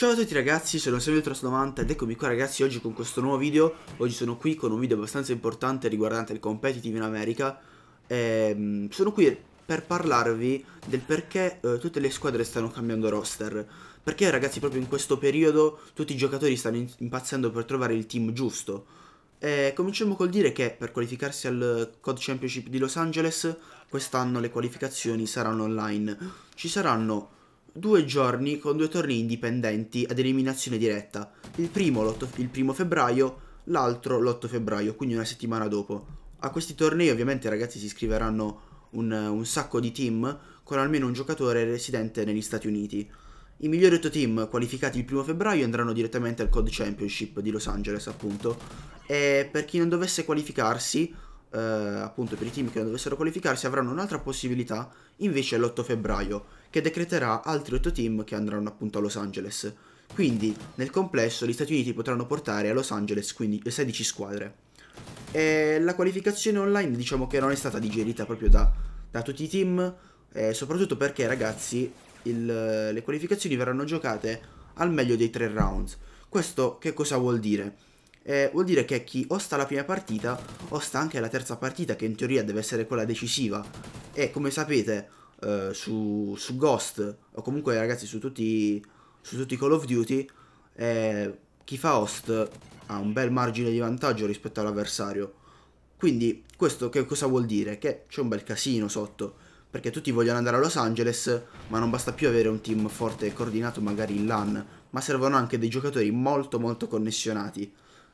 Ciao a tutti ragazzi, sono SemioTros90 ed eccomi qua ragazzi oggi con questo nuovo video Oggi sono qui con un video abbastanza importante riguardante il competitive in America e, ehm, Sono qui per parlarvi del perché eh, tutte le squadre stanno cambiando roster Perché ragazzi proprio in questo periodo tutti i giocatori stanno impazzendo per trovare il team giusto e cominciamo col dire che per qualificarsi al COD Championship di Los Angeles Quest'anno le qualificazioni saranno online Ci saranno due giorni con due tornei indipendenti ad eliminazione diretta, il primo il primo febbraio, l'altro l'8 febbraio, quindi una settimana dopo. A questi tornei ovviamente ragazzi si iscriveranno un, un, sacco di team con almeno un giocatore residente negli Stati Uniti. I migliori 8 team qualificati il 1 febbraio andranno direttamente al Code Championship di Los Angeles appunto e per chi non dovesse qualificarsi eh, appunto per i team che non dovessero qualificarsi avranno un'altra possibilità invece l'8 febbraio che decreterà altri 8 team che andranno appunto a Los Angeles. Quindi nel complesso gli Stati Uniti potranno portare a Los Angeles 15, 16 squadre. E la qualificazione online diciamo che non è stata digerita proprio da, da tutti i team, eh, soprattutto perché ragazzi il, le qualificazioni verranno giocate al meglio dei 3 rounds. Questo che cosa vuol dire? eh, vuol dire che chi o la prima partita o anche la terza partita, che in teoria deve essere quella decisiva. E come sapete, eh, su, su, Ghost, o comunque ragazzi su tutti, su tutti i Call of Duty, eh, chi fa host ha un bel margine di vantaggio rispetto all'avversario. Quindi questo che cosa vuol dire? Che c'è un bel casino sotto, perché tutti vogliono andare a Los Angeles, ma non basta più avere un team forte e coordinato magari in LAN, ma servono anche dei giocatori molto molto connessionati.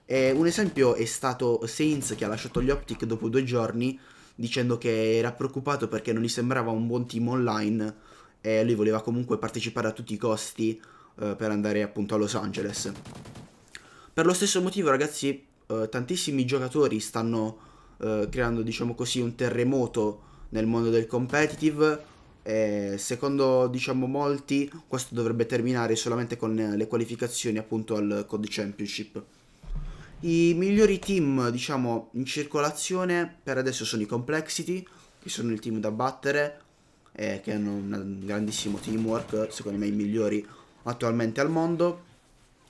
Eh, un esempio è stato Sainz che ha lasciato gli Optic dopo due giorni dicendo che era preoccupato perché non gli sembrava un buon team online e lui voleva comunque partecipare a tutti i costi eh, per andare appunto a Los Angeles. Per lo stesso motivo ragazzi eh, tantissimi giocatori stanno eh, creando diciamo così un terremoto nel mondo del competitive e secondo diciamo molti questo dovrebbe terminare solamente con le qualificazioni appunto al Code Championship. I migliori team, diciamo, in circolazione per adesso sono i Complexity, che sono il team da battere, eh, che hanno un grandissimo teamwork, secondo me i migliori attualmente al mondo.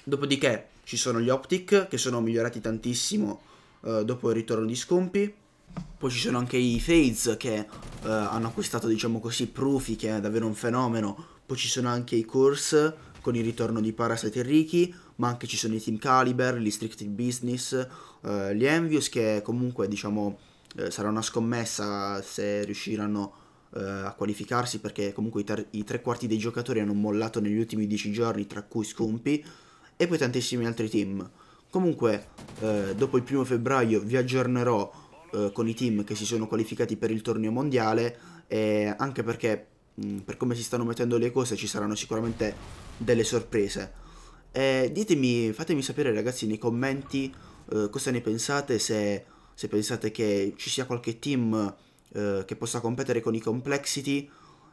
Dopodiché ci sono gli Optic, che sono migliorati tantissimo eh, dopo il ritorno di Scumpi. Poi ci sono anche i Fades che eh, hanno acquistato, diciamo così, Proofy, che è davvero un fenomeno. Poi ci sono anche i Course con il ritorno di Parasite e Ricky ma anche ci sono i Team Caliber, gli Stricted Business, eh, gli Envious che comunque diciamo eh, sarà una scommessa se riusciranno eh, a qualificarsi perché comunque i, ter- i, tre quarti dei giocatori hanno mollato negli ultimi dieci giorni tra cui Scumpi e poi tantissimi altri team. Comunque eh, dopo il primo febbraio vi aggiornerò eh, con i team che si sono qualificati per il torneo mondiale e anche perché mh, mm, per come si stanno mettendo le cose ci saranno sicuramente delle sorprese. E eh, ditemi, fatemi sapere ragazzi nei commenti eh, cosa ne pensate, se, se, pensate che ci sia qualche team eh, che possa competere con i complexity,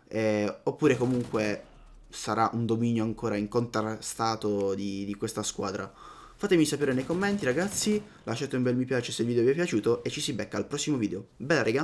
eh, oppure comunque sarà un dominio ancora incontrastato di, di questa squadra. Fatemi sapere nei commenti ragazzi, lasciate un bel mi piace se il video vi è piaciuto e ci si becca al prossimo video. Bella raga!